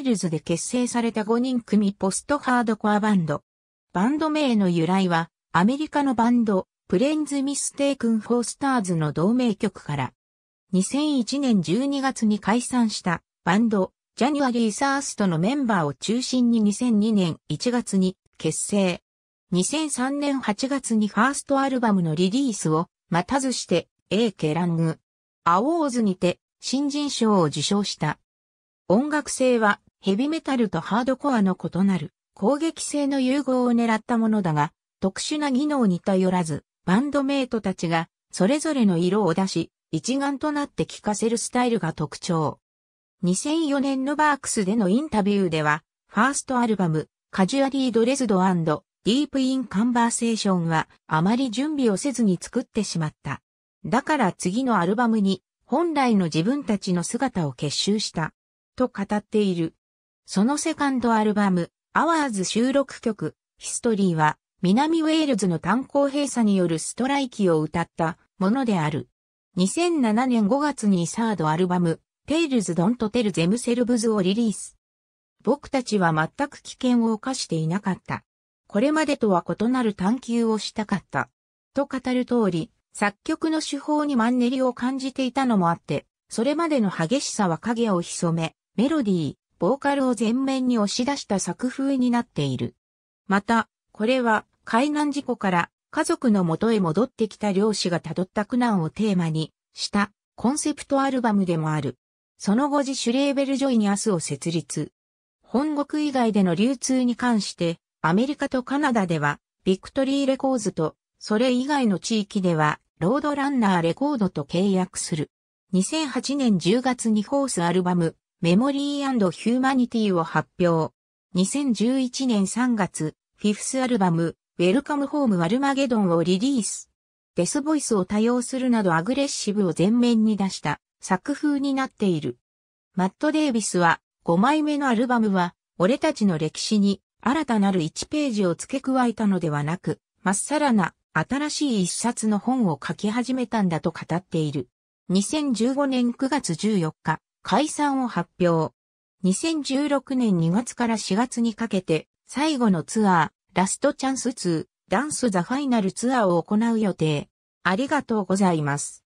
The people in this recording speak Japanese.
ィルズで結成された5人組ポストハードコアバンド。バンド名の由来は、アメリカのバンド、プレンズ・ミステイクン・フォースターズの同名曲から、2001年12月に解散したバンド、ジャニュアリー・サーストのメンバーを中心に2002年1月に結成。2003年8月にファーストアルバムのリリースを待たずして、A ケラング。アウォーズにて新人賞を受賞した。音楽性はヘビメタルとハードコアの異なる攻撃性の融合を狙ったものだが、特殊な技能に頼らず、バンドメイトたちがそれぞれの色を出し、一丸となって聴かせるスタイルが特徴。2004年のバークスでのインタビューでは、ファーストアルバム、カジュアリードレスドディープインカンバーセーションはあまり準備をせずに作ってしまった。だから次のアルバムに本来の自分たちの姿を結集した。と語っている。そのセカンドアルバム、アワーズ収録曲、ヒストリーは、南ウェールズの炭鉱閉鎖によるストライキを歌ったものである。2007年5月にサードアルバム、テイルズ・ドント・テル・ゼム・セルブズをリリース。僕たちは全く危険を犯していなかった。これまでとは異なる探求をしたかった。と語る通り、作曲の手法にマンネリを感じていたのもあって、それまでの激しさは影を潜め、メロディー、ボーカルを前面に押し出した作風になっている。また、これは海難事故から家族の元へ戻ってきた漁師が辿った苦難をテーマにしたコンセプトアルバムでもある。その後自主レーベルジョイニアスを設立。本国以外での流通に関して、アメリカとカナダでは、ビクトリーレコーズと、それ以外の地域では、ロードランナーレコードと契約する。2008年10月にホースアルバム、メモリーヒューマニティを発表。2011年3月、フィフスアルバム、ウェルカムホームアルマゲドンをリリース。デスボイスを多用するなどアグレッシブを前面に出した作風になっている。マット・デイビスは5枚目のアルバムは俺たちの歴史に新たなる1ページを付け加えたのではなく、まっさらな新しい一冊の本を書き始めたんだと語っている。2015年9月14日、解散を発表。2016年2月から4月にかけて、最後のツアー、ラストチャンス2、ダンスザファイナルツアーを行う予定。ありがとうございます。